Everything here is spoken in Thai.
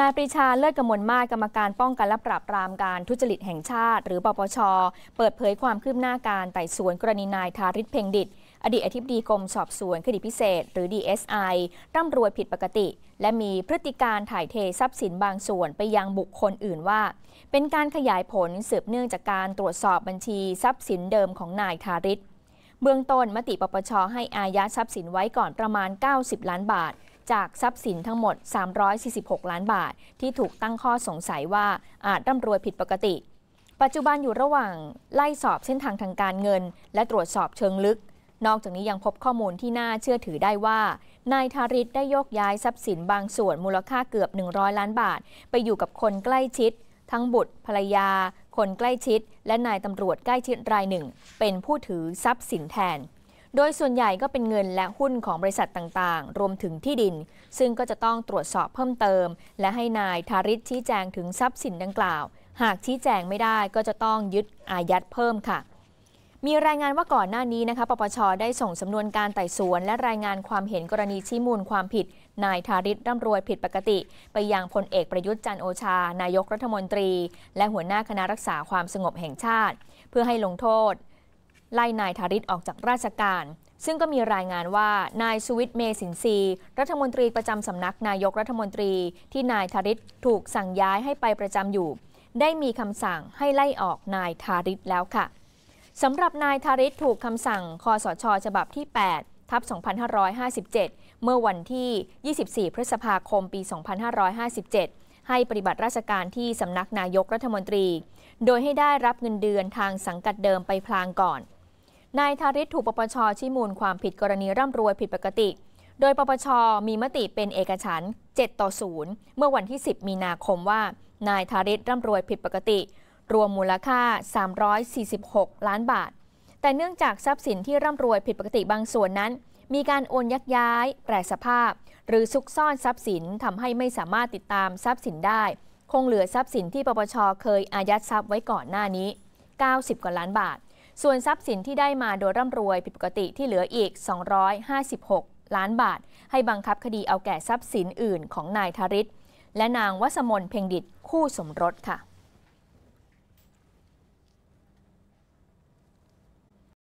นายปรีชาเลิศกมลมาศกรรมการป้องกันและปราบปรามการทุจริตแห่งชาติ หรือปปชเปิดเผยความคืบหน้าการไต่สวนกรณีนายธาริศเพ่งดิต อดีตอธิบดีกรมสอบสวนคดีพิเศษ หรือ DSI ร่ำรวยผิดปกติ และมีพฤติการถ่ายเท ทรัพย์สินบางส่วน ไปยังบุคคลอื่นว่า เป็นการขยายผลสืบเนื่องจากการตรวจสอบบัญชีทรัพย์สินเดิมของนายธาริศเบื้องต้นมติปปชให้อายัดทรัพย์สินไว้ก่อนประมาณ 90 ล้านบาทจากทรัพย์สินทั้งหมด 346 ล้านบาท ที่ถูกตั้งข้อสงสัยว่าอาจร่ำรวยผิดปกติ ปัจจุบันอยู่ระหว่างไล่สอบเส้นทางทางการเงิน และตรวจสอบเชิงลึก นอกจากนี้ยังพบข้อมูลที่น่าเชื่อถือได้ว่า นายทาริตได้ยกย้ายทรัพย์สินบางส่วนมูลค่าเกือบ 100 ล้านบาท ไปอยู่กับคนใกล้ชิด ทั้งบุตรภรรยา คนใกล้ชิด และนายตำรวจใกล้ชิดรายหนึ่ง เป็นผู้ถือทรัพย์สินแทนโดยส่วนใหญ่ก็เป็นเงินและหุ้นของบริษัทต่างๆ รวมถึงที่ดิน ซึ่งก็จะต้องตรวจสอบเพิ่มเติม และให้นายทาริศชี้แจงถึงทรัพย์สินดังกล่าว หากชี้แจงไม่ได้ก็จะต้องยึดอายัดเพิ่มค่ะ มีรายงานว่าก่อนหน้านี้นะคะ ปปช ได้ส่งสำนวนการไต่สวน และรายงานความเห็นกรณีชี้มูลความผิด นายทาริศร่ำรวยผิดปกติ ไปยังพลเอกประยุทธ์จันโอชา นายกรัฐมนตรี และหัวหน้าคณะรักษาความสงบแห่งชาติ เพื่อให้ลงโทษไล่นายธาริศออกจากราชการ ซึ่งก็มีรายงานว่า นายสุวิทย์เมสินรีรัฐมนตรีประจำสำนักนายกรัฐมนตรี ที่นายธาริศถูกสั่งย้ายให้ไปประจำอยู่ ได้มีคำสั่งให้ไล่ออกนายธาริศแล้วค่ะสำหรับนายธาริศถูกคำสั่งคอสชฉบับที่8ทับ2557 เมื่อวันที่ 24 พฤษภาคมปี 2557 ให้ปฏิบัติราชการที่สำนักนายกรัฐมนตรี โดยให้ได้รับเงินเดือนทางสังกัดเดิมไปพลางก่อนนายธาริศถูกปปชชี้มูลความผิดกรณีร่ำรวยผิดปกติ โดยปปชมีมติเป็นเอกฉันท์7ต่อ 0 เมื่อวันที่ 10 มีนาคมว่า นายธาริศร่ำรวยผิดปกติ รวมมูลค่า 346 ล้านบาท แต่เนื่องจากทรัพย์สินที่ร่ำรวยผิดปกติบางส่วนนั้น มีการโอนยักย้าย แปรสภาพ หรือซุกซ่อนทรัพย์สินทำให้ไม่สามารถติดตามทรัพย์สินได้ คงเหลือทรัพย์สินที่ปปชเคยอายัดทรัพย์ไว้ก่อนหน้านี้ 90กว่าล้านบาทส่วนทรัพย์สินที่ได้มาโดยร่ำรวย ผิดปกติที่เหลืออีก 256 ล้านบาท ให้บังคับคดีเอาแก่ทรัพย์สินอื่นของนายธริศและนางวัสมนเพ่งดิตคู่สมรสค่ะ